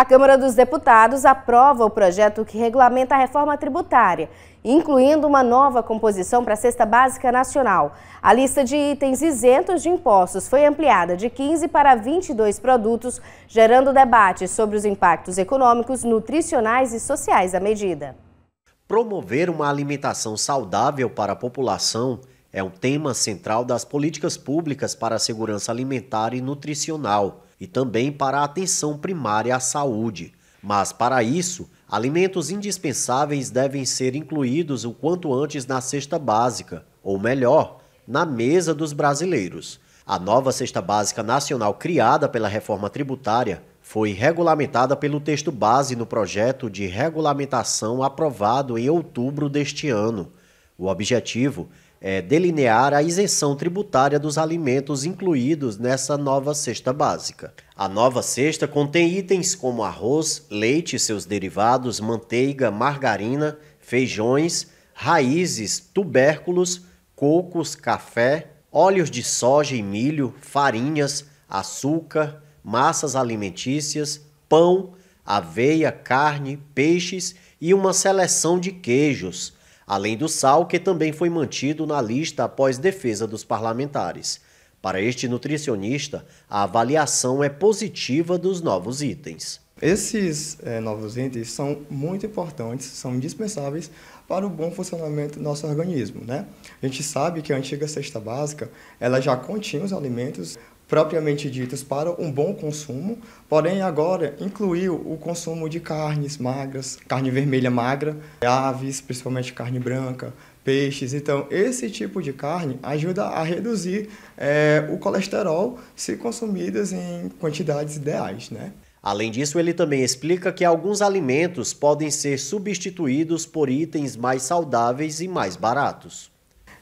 A Câmara dos Deputados aprova o projeto que regulamenta a reforma tributária, incluindo uma nova composição para a Cesta Básica Nacional. A lista de itens isentos de impostos foi ampliada de 15 para 22 produtos, gerando debate sobre os impactos econômicos, nutricionais e sociais da medida. Promover uma alimentação saudável para a população é um tema central das políticas públicas para a segurança alimentar e nutricional e também para a atenção primária à saúde. Mas, para isso, alimentos indispensáveis devem ser incluídos o quanto antes na cesta básica, ou melhor, na mesa dos brasileiros. A nova cesta básica nacional criada pela reforma tributária foi regulamentada pelo texto base no projeto de regulamentação aprovado em outubro deste ano. O objetivo é, delinear a isenção tributária dos alimentos incluídos nessa nova cesta básica. A nova cesta contém itens como arroz, leite e seus derivados, manteiga, margarina, feijões, raízes, tubérculos, cocos, café, óleos de soja e milho, farinhas, açúcar, massas alimentícias, pão, aveia, carne, peixes e uma seleção de queijos além do sal, que também foi mantido na lista após defesa dos parlamentares. Para este nutricionista, a avaliação é positiva dos novos itens. Esses é, novos itens são muito importantes, são indispensáveis para o bom funcionamento do nosso organismo. Né? A gente sabe que a antiga cesta básica ela já continha os alimentos propriamente ditas para um bom consumo, porém agora incluiu o consumo de carnes magras, carne vermelha magra, aves, principalmente carne branca, peixes. Então, esse tipo de carne ajuda a reduzir é, o colesterol se consumidas em quantidades ideais, né? Além disso, ele também explica que alguns alimentos podem ser substituídos por itens mais saudáveis e mais baratos.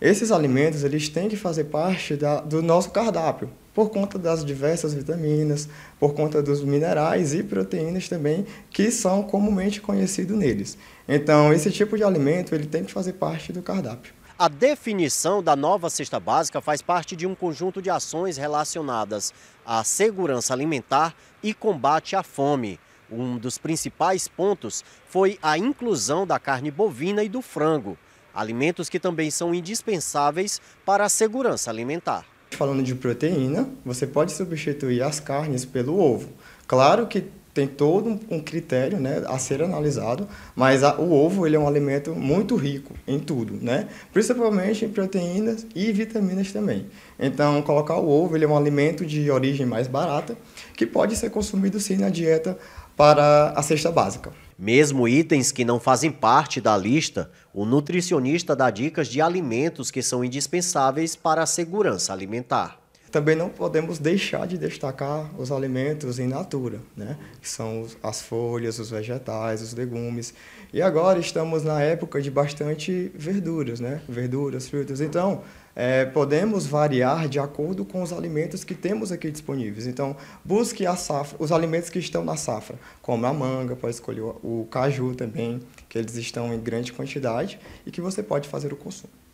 Esses alimentos eles têm que fazer parte da, do nosso cardápio, por conta das diversas vitaminas, por conta dos minerais e proteínas também que são comumente conhecidos neles. Então, esse tipo de alimento ele tem que fazer parte do cardápio. A definição da nova cesta básica faz parte de um conjunto de ações relacionadas à segurança alimentar e combate à fome. Um dos principais pontos foi a inclusão da carne bovina e do frango alimentos que também são indispensáveis para a segurança alimentar. Falando de proteína, você pode substituir as carnes pelo ovo. Claro que tem todo um critério né, a ser analisado, mas a, o ovo ele é um alimento muito rico em tudo, né? principalmente em proteínas e vitaminas também. Então, colocar o ovo ele é um alimento de origem mais barata que pode ser consumido sim na dieta para a cesta básica. Mesmo itens que não fazem parte da lista, o nutricionista dá dicas de alimentos que são indispensáveis para a segurança alimentar. Também não podemos deixar de destacar os alimentos in natura, né? que são as folhas, os vegetais, os legumes. E agora estamos na época de bastante verduras, né? verduras, frutas. Então, é, podemos variar de acordo com os alimentos que temos aqui disponíveis. Então, busque a safra, os alimentos que estão na safra, como a manga, pode escolher o caju também, que eles estão em grande quantidade e que você pode fazer o consumo.